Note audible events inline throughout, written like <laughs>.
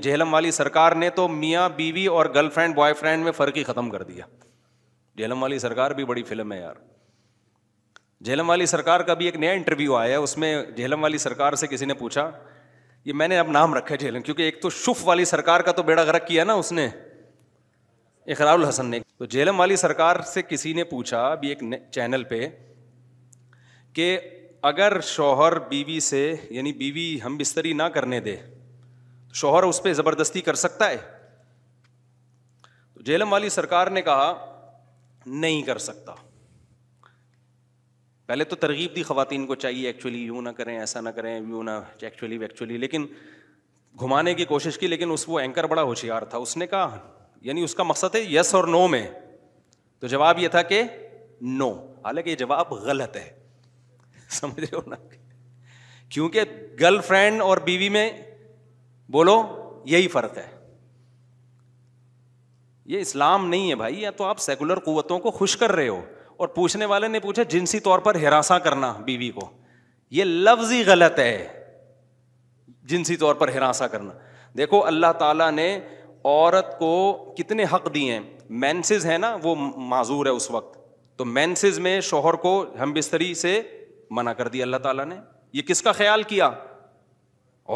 जेहलम वाली सरकार ने तो मियाँ बीवी और गर्लफ्रेंड बॉयफ्रेंड में फ़र्क ही ख़त्म कर दिया जेहलम वाली सरकार भी बड़ी फिल्म है यार जेहलम वाली सरकार का भी एक नया इंटरव्यू आया है उसमें जेहलम वाली सरकार से किसी ने पूछा ये मैंने अब नाम रखा जेहलम क्योंकि एक तो शुफ वाली सरकार का तो बेड़ा गर्क किया ना उसने इकरारुल हसन ने तो जेहलम वाली सरकार से किसी ने पूछा अभी एक चैनल पे कि अगर शौहर बीवी से यानी बीवी हम बिस्तरी ना करने दे शोहर उस पर ज़बरदस्ती कर सकता है तो जेलम वाली सरकार ने कहा नहीं कर सकता पहले तो तरगीब दी खातन को चाहिए एक्चुअली यूँ ना करें ऐसा ना करें यूँ ना एक्चुअली एक्चुअली लेकिन घुमाने की कोशिश की लेकिन उस वो एंकर बड़ा होशियार था उसने कहा यानी उसका मकसद है यस और नो में तो जवाब यह था कि नो हालांकि ये जवाब गलत है <laughs> समझ रहे हो ना क्योंकि गर्लफ्रेंड और बीवी में बोलो यही फर्क है ये इस्लाम नहीं है भाई या तो आप सेकुलर कुतों को खुश कर रहे हो और पूछने वाले ने पूछा जिनसी तौर पर हिरासा करना बीवी को यह लफ्ज ही गलत है जिनसी तौर पर हिरासा करना देखो अल्लाह तला ने औरत को कितने हक दिए हैं मैंसेज है ना वो माजूर है उस वक्त तो मैंसेज में शोहर को हम बिस्तरी से मना कर दिया अल्लाह तला ने यह किसका ख्याल किया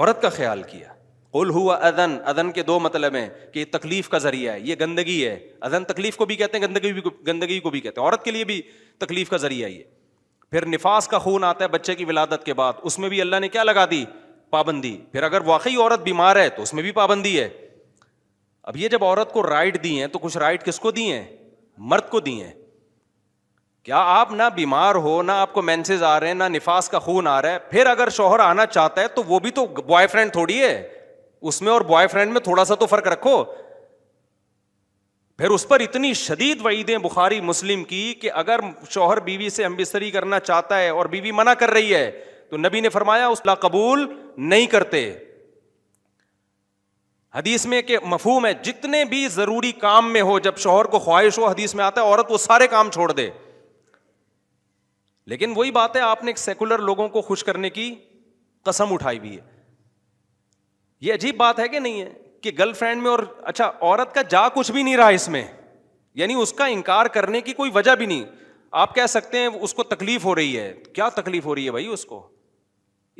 औरत का ख्याल किया कुल हुआ अदन अदन के दो मतलब हैं कि तकलीफ का जरिया है ये गंदगी है अदन तकलीफ को भी कहते हैं गंदगी भी गंदगी को भी कहते हैं औरत के लिए भी तकलीफ का जरिया ये फिर निफास का खून आता है बच्चे की विलादत के बाद उसमें भी अल्लाह ने क्या लगा दी पाबंदी फिर अगर वाकई औरत बीमार है तो उसमें भी पाबंदी है अब ये जब औरत को राइट दी है तो कुछ राइट किसको दी है मर्द को दी है क्या आप ना बीमार हो ना आपको मैंसेज आ रहे हैं ना निफास का खून आ रहा है फिर अगर शोहर आना चाहता है तो वो भी तो बॉयफ्रेंड थोड़ी है उसमें और बॉयफ्रेंड में थोड़ा सा तो फर्क रखो फिर उस पर इतनी शदीद वईदें बुखारी मुस्लिम की कि अगर शोहर बीवी से हम बिस्तरी करना चाहता है और बीवी मना कर रही है तो नबी ने फरमाया उसला कबूल नहीं करते हदीस में के मफहूम है जितने भी जरूरी काम में हो जब शोहर को ख्वाहिश हो हदीस में आता है औरत वो सारे काम छोड़ दे लेकिन वही बात है आपने एक सेकुलर लोगों को खुश करने की कसम उठाई हुई है ये अजीब बात है कि नहीं है कि गर्लफ्रेंड में और अच्छा औरत का जा कुछ भी नहीं रहा इसमें यानी उसका इनकार करने की कोई वजह भी नहीं आप कह सकते हैं उसको तकलीफ हो रही है क्या तकलीफ हो रही है भाई उसको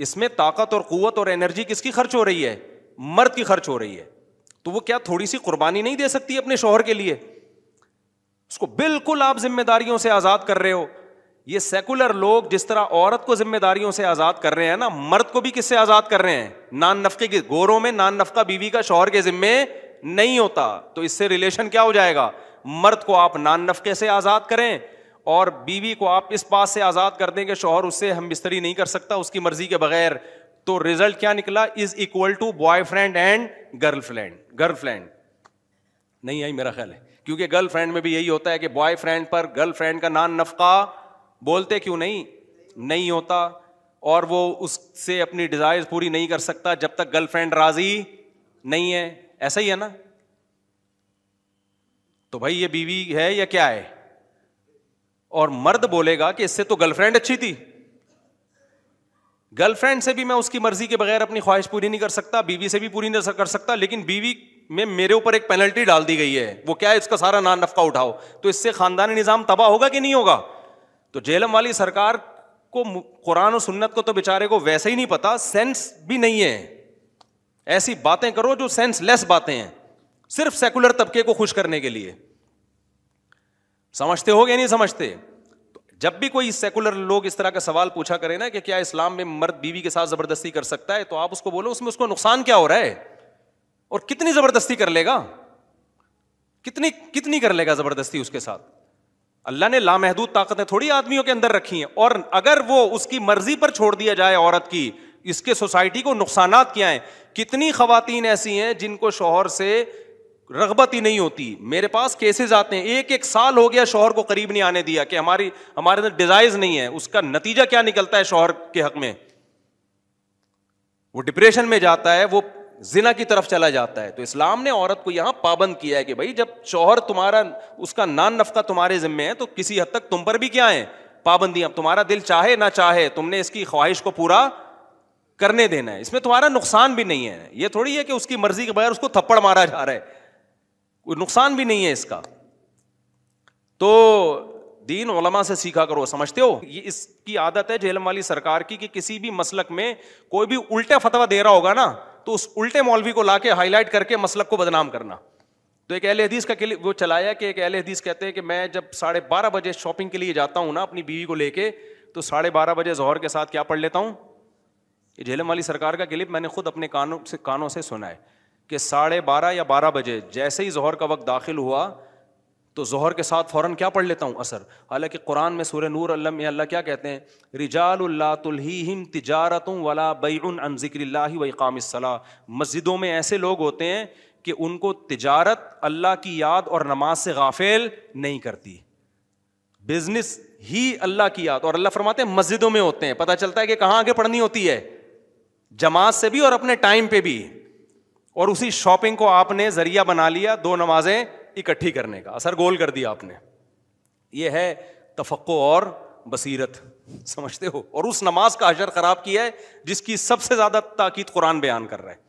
इसमें ताकत और कुत और एनर्जी किसकी खर्च हो रही है मर्द की खर्च हो रही है तो वो क्या थोड़ी सी कुर्बानी नहीं दे सकती अपने शोहर के लिए उसको बिल्कुल आप जिम्मेदारियों से आजाद कर रहे हो ये सेकुलर लोग जिस तरह औरत को जिम्मेदारियों से आज़ाद कर रहे हैं ना मर्द को भी किससे आज़ाद कर रहे हैं नान नफके के गोरों में नान नफका बीवी का शौहर के जिम्मे नहीं होता तो इससे रिलेशन क्या हो जाएगा मर्द को आप नान नफके से आज़ाद करें और बीवी को आप इस बात से आज़ाद कर दें कि शौहर उससे हम बिस्तरी नहीं कर सकता उसकी मर्जी के बगैर तो रिजल्ट क्या निकला is equal to boyfriend and girlfriend girlfriend नहीं आई मेरा ख्याल है क्योंकि गर्लफ्रेंड में भी यही होता है कि बॉयफ्रेंड पर गर्लफ्रेंड का नान नफका बोलते क्यों नहीं नहीं होता और वो उससे अपनी डिजायर पूरी नहीं कर सकता जब तक गर्लफ्रेंड राजी नहीं है ऐसा ही है ना तो भाई ये बीवी है या क्या है और मर्द बोलेगा कि इससे तो गर्लफ्रेंड अच्छी थी गर्लफ्रेंड से भी मैं उसकी मर्जी के बगैर अपनी ख्वाहिश पूरी नहीं कर सकता बीवी से भी पूरी नहीं कर सकता लेकिन बीवी में मेरे ऊपर एक पेनल्टी डाल दी गई है वो क्या है इसका सारा नान नफका उठाओ तो इससे खानदानी निजाम तबाह होगा कि नहीं होगा तो जेलम वाली सरकार को कुरान और सुन्नत को तो बेचारे को वैसे ही नहीं पता सेंस भी नहीं है ऐसी बातें करो जो सेंसलेस बातें हैं सिर्फ सेकुलर तबके को खुश करने के लिए समझते हो या नहीं समझते तो जब भी कोई सेकुलर लोग इस तरह का सवाल पूछा करे ना कि क्या इस्लाम में मर्द बीवी के साथ जबरदस्ती कर सकता है तो आप उसको बोलो उसमें उसको नुकसान क्या हो रहा है और कितनी जबरदस्ती कर लेगा कितनी कितनी कर लेगा जबरदस्ती उसके साथ अल्लाह ने लामहदूद ताकतें थोड़ी आदमियों के अंदर रखी हैं और अगर वो उसकी मर्जी पर छोड़ दिया जाए औरत की इसके सोसाइटी को नुकसान क्या हैं कितनी खातन ऐसी हैं जिनको शोहर से रगबत ही नहीं होती मेरे पास केसेज आते हैं एक एक साल हो गया शोहर को करीब नहीं आने दिया कि हमारी हमारे अंदर डिजाइज नहीं है उसका नतीजा क्या निकलता है शोहर के हक में वो डिप्रेशन में जाता है वो जिना की तरफ चला जाता है तो इस्लाम ने औरत को यहां पाबंद किया है कि भाई जब शौहर तुम्हारा उसका नान नफका तुम्हारे जिम्मे है तो किसी हद तक तुम पर भी क्या है पाबंदियां तुम्हारा दिल चाहे ना चाहे तुमने इसकी ख्वाहिश को पूरा करने देना है इसमें तुम्हारा नुकसान भी नहीं है ये थोड़ी है कि उसकी मर्जी के बगैर उसको थप्पड़ मारा जा रहा है नुकसान भी नहीं है इसका तो दीन ओलमा से सीखा करो समझते हो ये इसकी आदत है जेलम वाली सरकार की कि किसी भी मसलक में कोई भी उल्टा फतवा दे रहा होगा ना तो उस उल्टे मौलवी को लाके हाईलाइट करके मसलक को बदनाम करना तो एक अहल हदीस का वो चलाया कि एक अहल हदीस कहते हैं कि मैं जब साढ़े बारह बजे शॉपिंग के लिए जाता हूँ ना अपनी बीवी को लेके तो साढ़े बारह बजे जहर के साथ क्या पढ़ लेता हूँ ये झेलम वाली सरकार का क्लिप मैंने खुद अपने कानों से कानों से सुना है कि साढ़े बारह या बारह बजे जैसे ही जहर का वक्त दाखिल हुआ तो जहर के साथ फ़ौरन क्या पढ़ लेता हूँ असर हालांकि कुरान में सूर नूर अल्लाह क्या कहते हैं रिजाल्लातुलहीम तिजारत वला बैन अन ज़िक्रिल्ला व मस्जिदों में ऐसे लोग होते हैं कि उनको तजारत अल्लाह की याद और नमाज से गाफेल नहीं करती बिजनेस ही अल्लाह की याद और अल्लाह फरमाते हैं मस्जिदों में होते हैं पता चलता है कि कहाँ आगे पढ़नी होती है जमात से भी और अपने टाइम पर भी और उसी शॉपिंग को आपने जरिया बना लिया दो नमाजें इकट्ठी करने का असर गोल कर दिया आपने ये है तफक् और बसीरत समझते हो और उस नमाज का अजर खराब किया है जिसकी सबसे ज्यादा ताकीद कुरान बयान कर रहा है